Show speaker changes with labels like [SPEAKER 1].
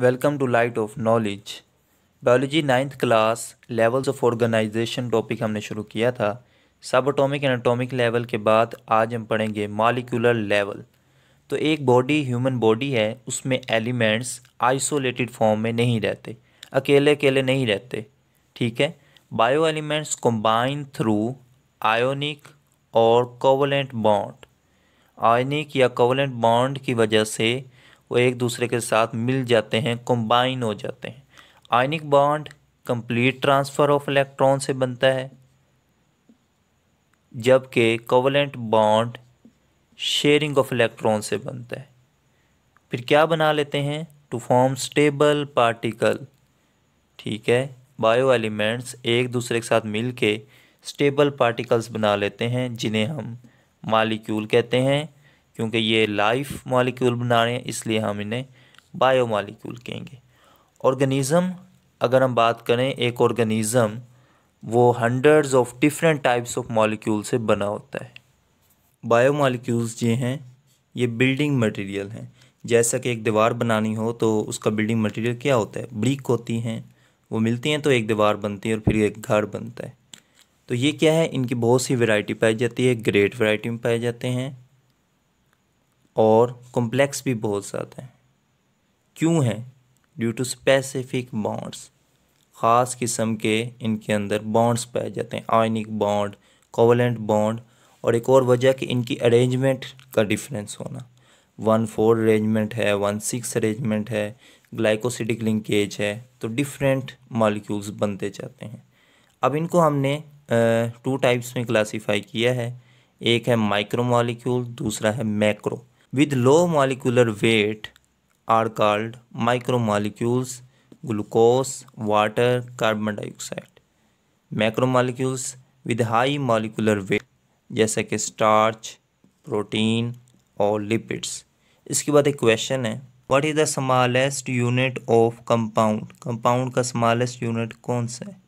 [SPEAKER 1] Welcome to light of knowledge biology ninth class levels of organisation topic हमने शुरू किया था सब अटोमिक एंड अटोमिक लेवल के बाद आज हम पढ़ेंगे मालिकुलर लेवल तो एक बॉडी ह्यूमन बॉडी है उसमें एलिमेंट्स आइसोलेटेड फॉर्म में नहीं रहते अकेले अकेले नहीं रहते ठीक है bio elements combine through ionic और कोवलेंट बॉन्ड आयोनिक या कोवलेंट बॉन्ड की वजह से वो एक दूसरे के साथ मिल जाते हैं कंबाइन हो जाते हैं ionic bond complete transfer of electron से बनता है जबकि covalent bond sharing of electron से बनता है फिर क्या बना लेते हैं टू फॉर्म स्टेबल पार्टिकल ठीक है बायो एलिमेंट्स एक दूसरे के साथ मिल के स्टेबल पार्टिकल्स बना लेते हैं जिन्हें हम मालिक्यूल कहते हैं क्योंकि ये लाइफ मालिक्यूल बना रहे हैं इसलिए हम इन्हें बायो मालिक्यूल कहेंगे ऑर्गेनिज़म अगर हम बात करें एक ऑर्गेनिज़म वो hundreds of different types of molecule से बना होता है बायो मालिक्यूल्स ये हैं ये बिल्डिंग मटेरियल हैं जैसा कि एक दीवार बनानी हो तो उसका बिल्डिंग मटेरियल क्या होता है ब्रिक होती हैं वो मिलती हैं तो एक दीवार बनती है और फिर एक घर बनता है तो ये क्या है इनकी बहुत सी वैरायटी पाई जाती है ग्रेट वैरायटी में पाए जाते हैं और कॉम्प्लेक्स भी बहुत ज़्यादा हैं क्यों हैं ड्यू टू स्पेसिफिक बॉन्ड्स ख़ास किस्म के इनके अंदर बॉन्ड्स पाए जाते हैं आयनिक बॉन्ड कोवलेंट बॉन्ड और एक और वजह कि इनकी अरेंजमेंट का डिफरेंस होना वन फोर अरेंजमेंट है वन सिक्स अरेंजमेंट है ग्लाइकोसिडिक लिंकेज है तो डिफरेंट मॉलिक्यूल्स बनते जाते हैं अब इनको हमने टू टाइप्स में क्लासिफाई किया है एक है माइक्रो मॉलिक्यूल दूसरा है macro with low molecular weight are called micromolecules glucose, water, carbon dioxide. Macromolecules with high molecular weight जैसे कि starch, protein और lipids. इसके बाद एक क्वेश्चन है what is the smallest unit of compound compound का स्मॉलेस्ट यूनिट कौन सा है